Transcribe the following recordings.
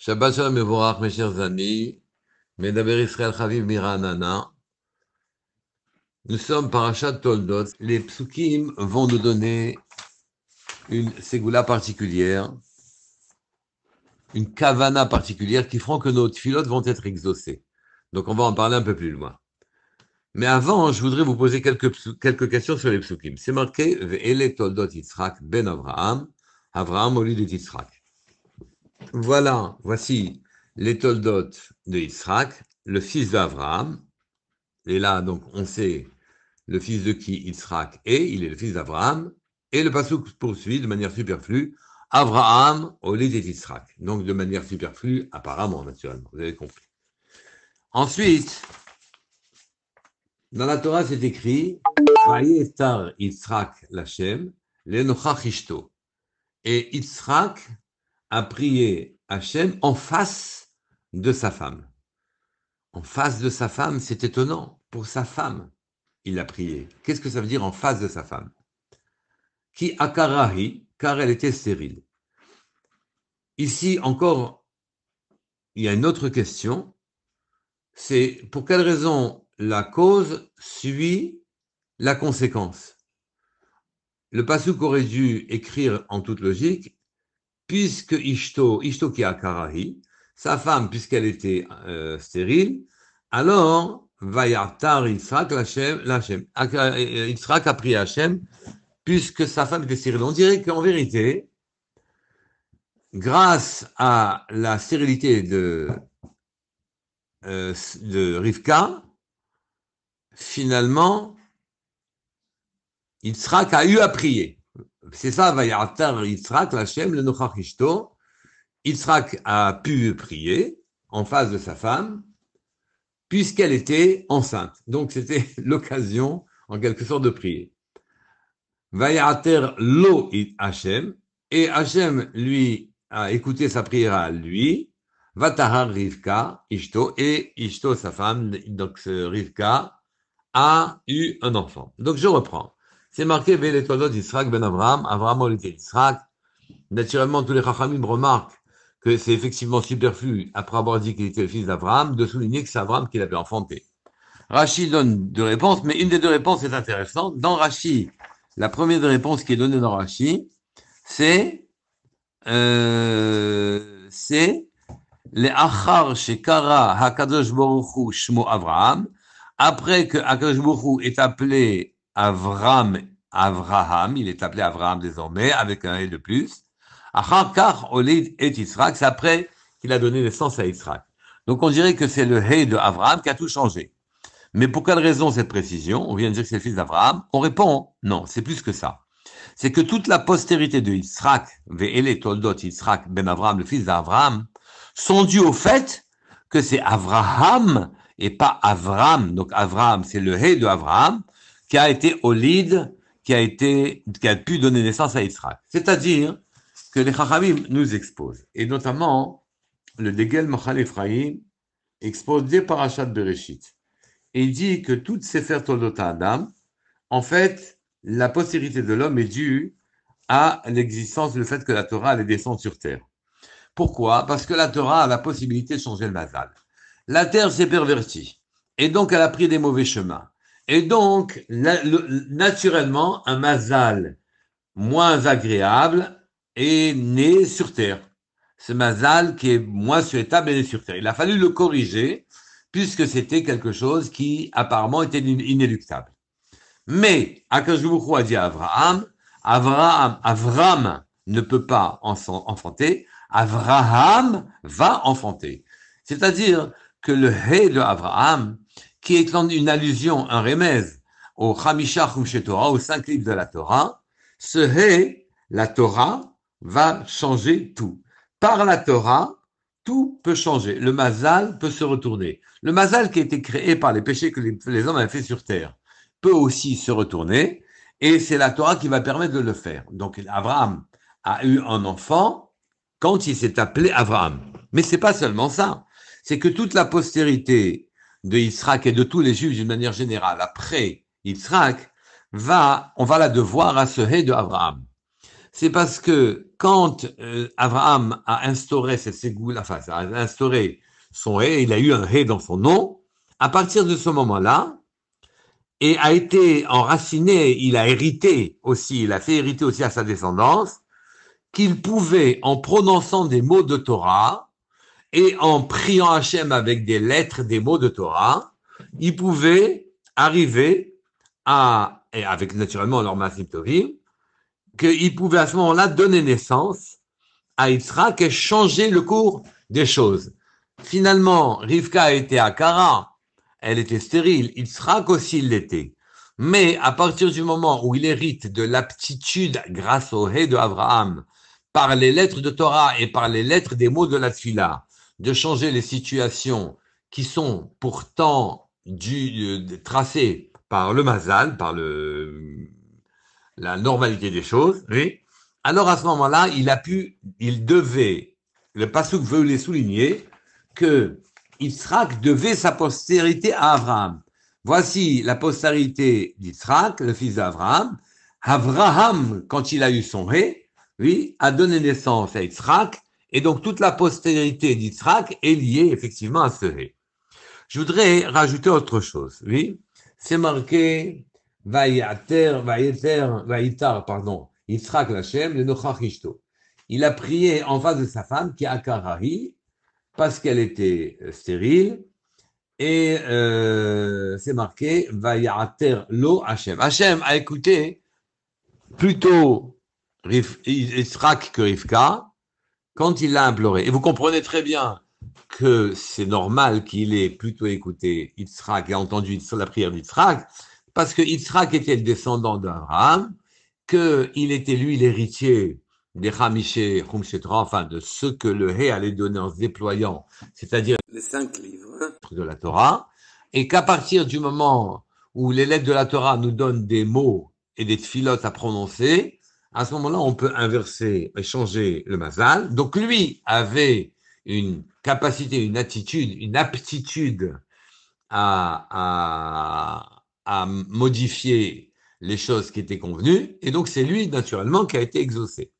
Shabbat Shalom Mevorach, mes chers amis, Medaber Chaviv Miranana. Nous sommes parachat Toldot. Les psukim vont nous donner une segula particulière, une kavana particulière qui feront que nos filotes vont être exaucées. Donc on va en parler un peu plus loin. Mais avant, je voudrais vous poser quelques, quelques questions sur les psukim. C'est marqué Ve'ele Toldot Yitzchak ben Avraham, Avraham au lieu de Yitzhak. Voilà, voici les toldotes de Yitzhak, le fils d'Avraham. Et là, donc, on sait le fils de qui Yitzhak est, il est le fils d'Abraham. Et le passouk poursuit de manière superflue, Abraham, au lit Donc, de manière superflue, apparemment, naturellement, vous avez compris. Ensuite, dans la Torah, c'est écrit, Et Yitzhak a prié Hachem en face de sa femme. En face de sa femme, c'est étonnant. Pour sa femme, il a prié. Qu'est-ce que ça veut dire en face de sa femme Qui a carahi car elle était stérile. Ici encore, il y a une autre question. C'est pour quelle raison la cause suit la conséquence le Pasouk aurait dû écrire en toute logique puisque Ishto, Ishto qui a Karahi, sa femme, puisqu'elle était euh, stérile, alors Vayartar Yitzhak Il Yitzhak a pris Hachem, puisque sa femme était stérile. On dirait qu'en vérité, grâce à la stérilité de, euh, de Rivka, finalement, sera a eu à prier c'est ça, Vayatar Yitzhak, Lachem, le Ishto. Yitzhak a pu prier en face de sa femme, puisqu'elle était enceinte. Donc c'était l'occasion, en quelque sorte, de prier. Vayater lo Hachem, et Hachem, lui, a écouté sa prière à lui, Vatahar Rivka, Ishto, et Ishto, sa femme, donc Rivka, a eu un enfant. Donc je reprends. C'est marqué Ben les ben Abraham. Abraham a été Israq. Naturellement, tous les Chachamim remarquent que c'est effectivement superflu, après avoir dit qu'il était le fils d'Abraham, de souligner que c'est Abraham qui l'avait enfanté. Rachid donne deux réponses, mais une des deux réponses est intéressante. Dans Rachid, la première réponse qui est donnée dans Rachid, c'est euh, c'est les Achar Shekara Hakadosh Baruchu Shmo Avram. après que Hakadosh est appelé Avram, Avraham, il est appelé Avraham désormais, avec un et de plus. Acharkar, Olid et Yitzhak, c'est après qu'il a donné naissance à Israq. Donc on dirait que c'est le H de Avraham qui a tout changé. Mais pour quelle raison cette précision On vient de dire que c'est le fils d'Avraham. On répond non, c'est plus que ça. C'est que toute la postérité de Yitzhak, Ve'ele Toldot Yitzhak ben Avraham, le fils d'Avraham, sont dues au fait que c'est Avraham et pas Avram. Donc Avraham, c'est le Hé de Avraham, qui a été lead, qui a, été, qui a pu donner naissance à Israël. C'est-à-dire que les Chachamim nous exposent, et notamment le Degel Machal Ephraim expose des parachats de Bereshit. Et il dit que toutes ces fers d'Adam, en fait, la postérité de l'homme est due à l'existence, le fait que la Torah allait descendre sur terre. Pourquoi Parce que la Torah a la possibilité de changer le mazal. La terre s'est pervertie et donc elle a pris des mauvais chemins. Et donc, naturellement, un mazal moins agréable est né sur Terre. Ce mazal qui est moins souhaitable est né sur Terre. Il a fallu le corriger puisque c'était quelque chose qui apparemment était inéluctable. Mais vous a dit à Abraham, Abraham, Avram ne peut pas enfanter, Abraham va enfanter. C'est-à-dire que le hé de Abraham qui est une allusion, un remez au Khamisha Humshe Torah, au cinq livres de la Torah, ce hé, la Torah, va changer tout. Par la Torah, tout peut changer. Le Mazal peut se retourner. Le Mazal qui a été créé par les péchés que les, hommes avaient fait sur terre peut aussi se retourner, et c'est la Torah qui va permettre de le faire. Donc Abraham a eu un enfant quand il s'est appelé Abraham. Mais c'est pas seulement ça. C'est que toute la postérité de Yitzhak et de tous les Juifs d'une manière générale. Après Yitzhak, va, on va la devoir à ce hé de Abraham. C'est parce que quand euh, Abraham a instauré cette ségoule, enfin, a instauré son hé, il a eu un hé dans son nom, à partir de ce moment-là, et a été enraciné, il a hérité aussi, il a fait hériter aussi à sa descendance, qu'il pouvait, en prononçant des mots de Torah, et en priant Hachem avec des lettres, des mots de Torah, il pouvait arriver à, et avec naturellement leur Masniptovim, qu'il pouvait à ce moment-là donner naissance à Yitzhak et changer le cours des choses. Finalement, Rivka était à Kara, elle était stérile, Yitzhak aussi l'était. Mais à partir du moment où il hérite de l'aptitude grâce au Hé de Abraham, par les lettres de Torah et par les lettres des mots de la de changer les situations qui sont pourtant du, tracées par le Mazal, par la normalité des choses, oui. alors à ce moment-là, il a pu, il devait, le Pasouk veut les souligner, que Yitzhak devait sa postérité à Abraham. Voici la postérité d'Yitzhak, le fils d'Abraham. Abraham, quand il a eu son ré, a donné naissance à Yitzhak, et donc toute la postérité d'Israël est liée effectivement à ce Je voudrais rajouter autre chose. Oui, c'est marqué va'yater va Vaïtar, pardon, la l'Hachem, le Nochachishto. Il a prié en face de sa femme qui a karari parce qu'elle était stérile. Et euh, c'est marqué va'yater lo Hachem. Hachem a écouté plutôt Yitzhak que Rivka quand il l'a imploré. Et vous comprenez très bien que c'est normal qu'il ait plutôt écouté Yitzhak et entendu la prière d'Yitzhak, parce que Yitzhak était le descendant d'Abraham, qu'il était lui l'héritier des Hamiché, enfin de ce que le Hé allait donner en se déployant, c'est-à-dire les cinq livres de la Torah, et qu'à partir du moment où les de la Torah nous donnent des mots et des filotes à prononcer, à ce moment-là, on peut inverser et changer le mazal. Donc lui avait une capacité, une attitude, une aptitude à, à, modifier les choses qui étaient convenues, et donc c'est lui, naturellement, qui a été exaucé.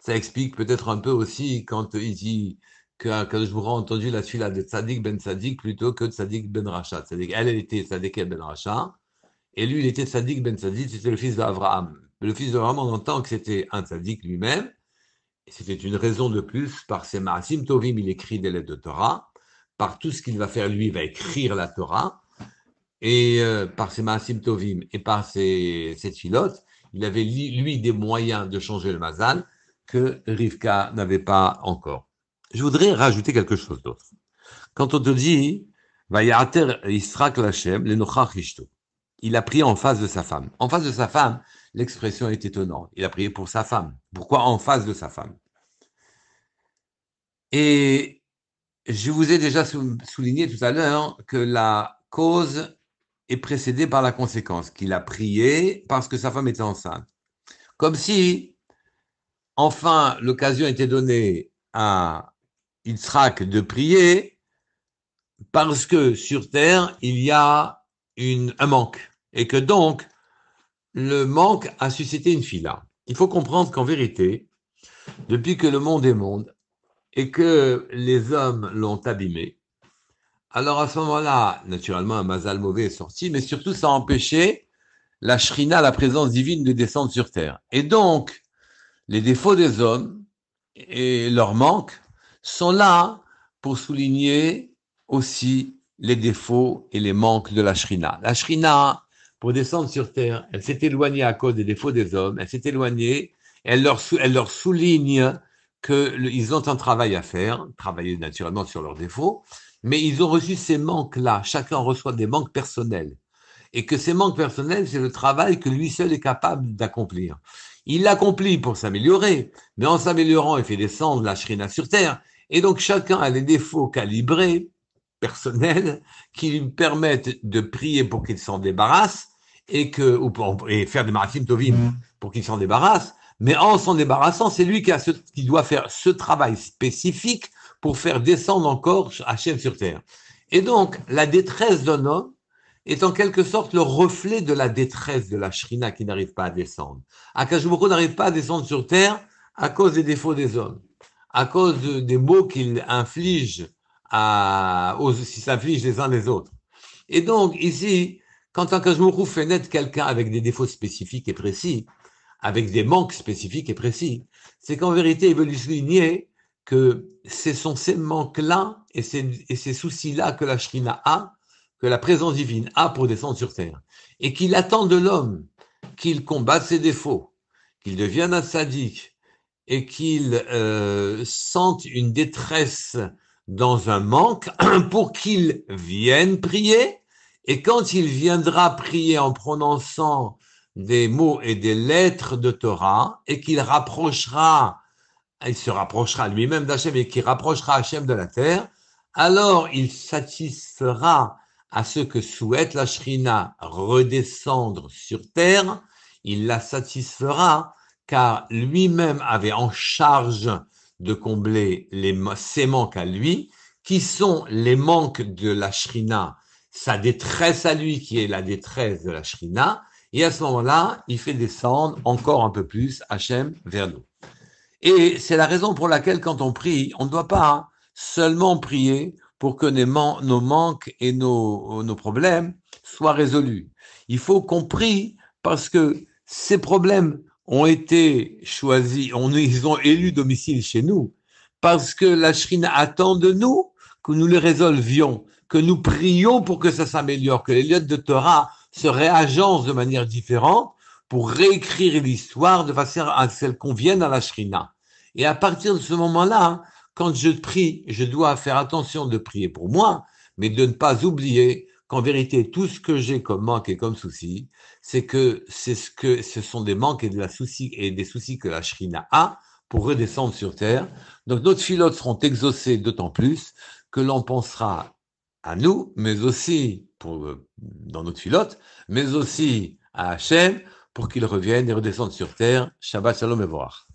Ça explique peut-être un peu aussi quand il dit que vous rends entendu la suite de Tzadik ben Tzadik plutôt que Tzadik ben Racha. Elle, elle était Tzadik ben Racha et lui, il était Tzadik ben Tzadik, c'était le fils d'Abraham le fils de raman entend que c'était un tzaddik lui-même, c'était une raison de plus, par ses marasim tovim, il écrit des lettres de Torah, par tout ce qu'il va faire lui, il va écrire la Torah, et euh, par ses marasim tovim et par ses, ses filotes, il avait lui des moyens de changer le mazal que Rivka n'avait pas encore. Je voudrais rajouter quelque chose d'autre. Quand on te dit, il a pris en face de sa femme. En face de sa femme, L'expression est étonnante. Il a prié pour sa femme. Pourquoi en face de sa femme Et je vous ai déjà souligné tout à l'heure que la cause est précédée par la conséquence, qu'il a prié parce que sa femme était enceinte. Comme si, enfin, l'occasion était donnée à Yitzhak de prier parce que sur Terre, il y a un manque et que donc, le manque a suscité une fila. Il faut comprendre qu'en vérité, depuis que le monde est monde et que les hommes l'ont abîmé, alors à ce moment-là, naturellement, un mazal mauvais est sorti, mais surtout ça a empêché la shrina, la présence divine, de descendre sur terre. Et donc, les défauts des hommes et leurs manques sont là pour souligner aussi les défauts et les manques de la shrina. La shrina, pour descendre sur terre. Elle s'est éloignée à cause des défauts des hommes, elle s'est éloignée, elle leur, leur souligne qu'ils ont un travail à faire, travailler naturellement sur leurs défauts, mais ils ont reçu ces manques-là. Chacun reçoit des manques personnels. Et que ces manques personnels, c'est le travail que lui seul est capable d'accomplir. Il l'accomplit pour s'améliorer, mais en s'améliorant, il fait descendre la shrina sur terre. Et donc chacun a des défauts calibrés qui lui permettent de prier pour qu'il s'en débarrasse et que faire des marathines tovim mm. pour qu'il s'en débarrasse. Mais en s'en débarrassant, c'est lui qui, a qui doit faire ce travail spécifique pour faire descendre encore Hachem sur terre. Et donc, la détresse d'un homme est en quelque sorte le reflet de la détresse de la shrina qui n'arrive pas à descendre. Akashuboko n'arrive pas à descendre sur terre à cause des défauts des hommes, à cause des maux qu'il inflige à, aux, les uns les autres. Et donc, ici, quand un Kajmourou fait naître quelqu'un avec des défauts spécifiques et précis, avec des manques spécifiques et précis, c'est qu'en vérité, il veut lui souligner que ce sont ces manques-là et ces, et ces soucis-là que la Shrina a, que la présence divine a pour descendre sur terre, et qu'il attend de l'homme qu'il combatte ses défauts, qu'il devienne un sadique, et qu'il euh, sente une détresse dans un manque pour qu'il vienne prier. Et quand il viendra prier en prononçant des mots et des lettres de Torah et qu'il rapprochera, il se rapprochera lui-même d'Hachem et qu'il rapprochera Hachem de la terre, alors il satisfera à ce que souhaite la Shrina redescendre sur terre, il la satisfera car lui-même avait en charge de combler les, ses manques à lui, qui sont les manques de la shrina, sa détresse à lui, qui est la détresse de la shrina, et à ce moment-là, il fait descendre encore un peu plus Hachem vers nous. Et c'est la raison pour laquelle quand on prie, on ne doit pas seulement prier pour que nos manques et nos, nos problèmes soient résolus. Il faut qu'on prie parce que ces problèmes ont été choisis, on, ils ont élu domicile chez nous, parce que la Shrina attend de nous que nous le résolvions, que nous prions pour que ça s'améliore, que les liottes de Torah se réagencent de manière différente pour réécrire l'histoire de façon à qu'on vienne à la Shrina. Et à partir de ce moment-là, quand je prie, je dois faire attention de prier pour moi, mais de ne pas oublier qu'en vérité, tout ce que j'ai comme manque et comme souci, c'est que c'est ce que ce sont des manques et, de la souci, et des soucis que la Shrina a pour redescendre sur terre. Donc nos filotes seront exaucées d'autant plus que l'on pensera à nous, mais aussi pour, euh, dans notre filote, mais aussi à Hachem pour qu'il revienne et redescende sur terre. Shabbat Shalom et voir.